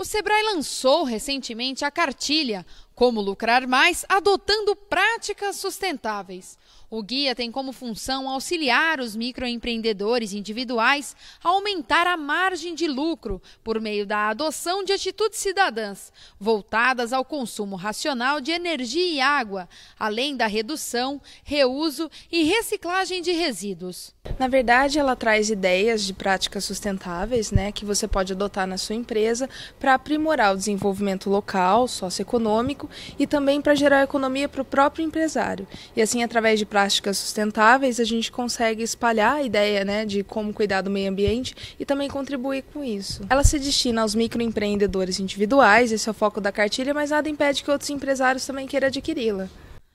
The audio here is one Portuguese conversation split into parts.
O Sebrae lançou recentemente a cartilha como lucrar mais adotando práticas sustentáveis. O guia tem como função auxiliar os microempreendedores individuais a aumentar a margem de lucro por meio da adoção de atitudes cidadãs voltadas ao consumo racional de energia e água, além da redução, reuso e reciclagem de resíduos. Na verdade, ela traz ideias de práticas sustentáveis, né, que você pode adotar na sua empresa para aprimorar o desenvolvimento local, socioeconômico e também para gerar economia para o próprio empresário. E assim, através de práticas sustentáveis, a gente consegue espalhar a ideia né, de como cuidar do meio ambiente e também contribuir com isso. Ela se destina aos microempreendedores individuais, esse é o foco da cartilha, mas nada impede que outros empresários também queiram adquiri-la.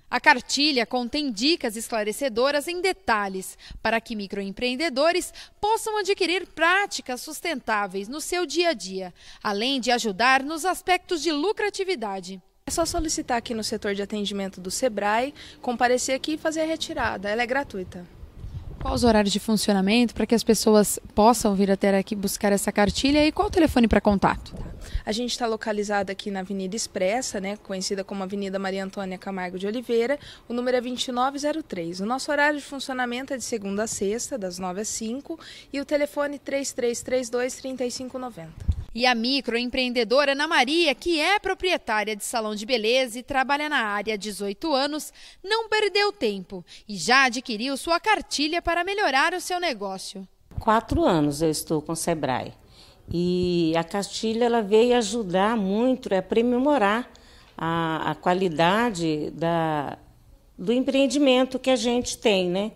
A cartilha contém dicas esclarecedoras em detalhes para que microempreendedores possam adquirir práticas sustentáveis no seu dia a dia, além de ajudar nos aspectos de lucratividade. É só solicitar aqui no setor de atendimento do SEBRAE, comparecer aqui e fazer a retirada. Ela é gratuita. Quais os horários de funcionamento para que as pessoas possam vir até aqui buscar essa cartilha e qual o telefone para contato? A gente está localizado aqui na Avenida Expressa, né, conhecida como Avenida Maria Antônia Camargo de Oliveira. O número é 2903. O nosso horário de funcionamento é de segunda a sexta, das 9 às 5, e o telefone 3332 é 3590. E a microempreendedora Ana Maria, que é proprietária de salão de beleza e trabalha na área há 18 anos, não perdeu tempo e já adquiriu sua cartilha para melhorar o seu negócio. Quatro anos eu estou com o Sebrae. E a cartilha ela veio ajudar muito é a prememorar a, a qualidade da, do empreendimento que a gente tem, né?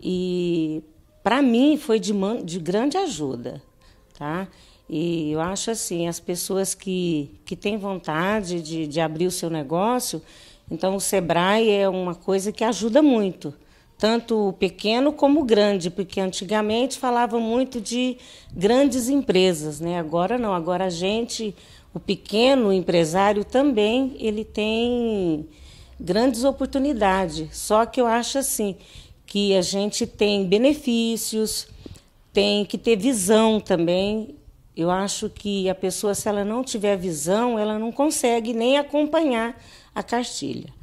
E para mim foi de, de grande ajuda, tá? E eu acho assim, as pessoas que, que têm vontade de, de abrir o seu negócio, então o Sebrae é uma coisa que ajuda muito, tanto o pequeno como o grande, porque antigamente falava muito de grandes empresas, né? Agora não, agora a gente, o pequeno empresário também, ele tem grandes oportunidades. Só que eu acho assim, que a gente tem benefícios, tem que ter visão também eu acho que a pessoa, se ela não tiver visão, ela não consegue nem acompanhar a cartilha.